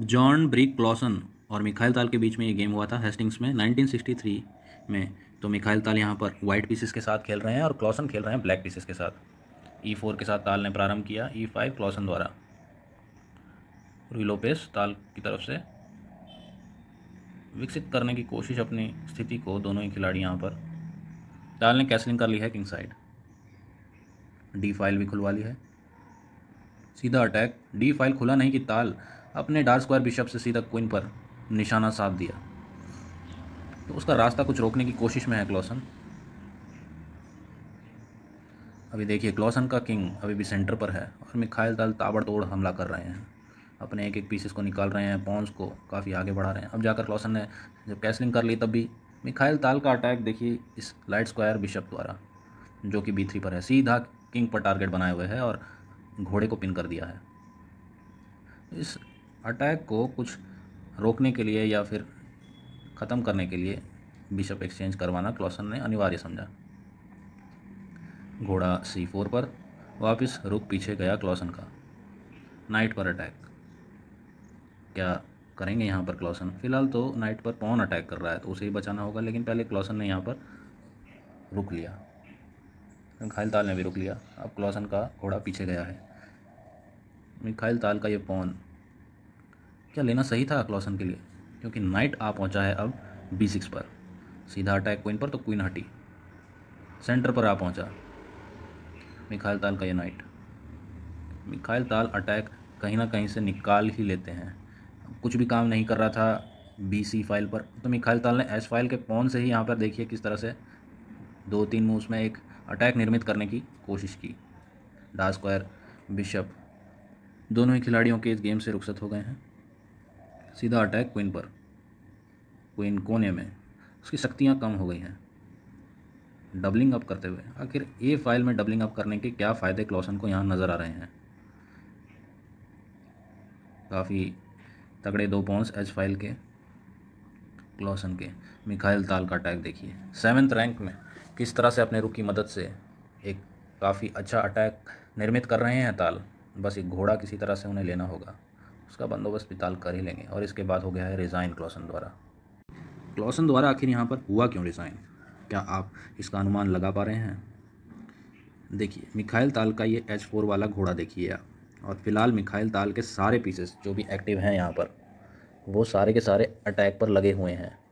John ब्रिक Clausen और Mikhail Tal के बीच में ये गेम हुआ था हेस्टिंग्स में 1963 में तो मिखाइल ताल यहाँ पर वाइट पीसेस के साथ खेल रहे हैं और क्लॉसन खेल रहे हैं ब्लैक पीसेस के साथ ई e फोर के साथ ताल ने प्रारंभ किया ई e फाइव क्लॉसन द्वारा रिलोपेस लोपेस ताल की तरफ से विकसित करने की कोशिश अपनी स्थिति को दोनों ही खिलाड़ी यहाँ पर ताल ने कैसलिंग कर ली है किंग साइड डी फाइल भी खुलवा ली है सीधा अटैक डी फाइल खुला नहीं कि ताल अपने डार्क स्क्वायर बिशप से सीधा क्वीन पर निशाना साध दिया तो उसका रास्ता कुछ रोकने की कोशिश में है क्लॉसन अभी देखिए क्लॉसन का किंग अभी भी सेंटर पर है और मिखाइल दाल ताबड़तोड़ हमला कर रहे हैं अपने एक एक पीसेस को निकाल रहे हैं पॉन्स को काफ़ी आगे बढ़ा रहे हैं अब जाकर क्लॉसन ने जब कैसलिंग कर ली तब भी मिखाइल ताल का अटैक देखिए इस लाइट स्क्वायर बिशप द्वारा जो कि बी थ्री पर है सीधा किंग पर टारगेट बनाए हुए है और घोड़े को पिन कर दिया है इस अटैक को कुछ रोकने के लिए या फिर ख़त्म करने के लिए बिशप एक्सचेंज करवाना क्लॉसन ने अनिवार्य समझा घोड़ा सी फोर पर वापस रुक पीछे गया क्लॉसन का नाइट पर अटैक क्या करेंगे यहाँ पर क्लॉसन फिलहाल तो नाइट पर पौन अटैक कर रहा है तो उसे ही बचाना होगा लेकिन पहले क्लॉसन ने यहाँ पर रुक लिया मिखाइल ताल ने भी रुक लिया अब क्लॉसन का घोड़ा पीछे गया है मिखाइल ताल का ये पौन क्या लेना सही था क्लॉसन के लिए क्योंकि नाइट आ पहुंचा है अब बी सिक्स पर सीधा अटैक क्वीन पर तो क्वीन हटी सेंटर पर आ पहुंचा मिखाइल ताल का ये नाइट मिखाइल ताल अटैक कहीं ना कहीं से निकाल ही लेते हैं कुछ भी काम नहीं कर रहा था बी सी फाइल पर तो मिखाइल ताल ने एस फाइल के पौन से ही यहाँ पर देखिए किस तरह से दो तीन मूव्स में एक अटैक निर्मित करने की कोशिश की डा स्क्वायर बिशप दोनों ही खिलाड़ियों के इस गेम से रुखसत हो गए हैं सीधा अटैक क्वीन पर क्वीन कोने में उसकी शक्तियाँ कम हो गई हैं डबलिंग अप करते हुए आखिर ए फाइल में डबलिंग अप करने के क्या फ़ायदे क्लॉसन को यहाँ नज़र आ रहे हैं काफ़ी तगड़े दो पॉइंट्स एच फाइल के क्लॉसन के मिखाइल ताल का अटैक देखिए सेवन्थ रैंक में किस तरह से अपने रुख की मदद से एक काफ़ी अच्छा अटैक निर्मित कर रहे हैं ताल बस एक घोड़ा किसी तरह से उन्हें लेना होगा उसका बंदोबस्त पिताल कर ही लेंगे और इसके बाद हो गया है रिज़ाइन क्लॉसन द्वारा क्लॉसन द्वारा आखिर यहाँ पर हुआ क्यों रिज़ाइन क्या आप इसका अनुमान लगा पा रहे हैं देखिए मिखाइल ताल का ये एच फोर वाला घोड़ा देखिए आप और फिलहाल मिखाइल ताल के सारे पीसेस जो भी एक्टिव हैं यहाँ पर वो सारे के सारे अटैक पर लगे हुए हैं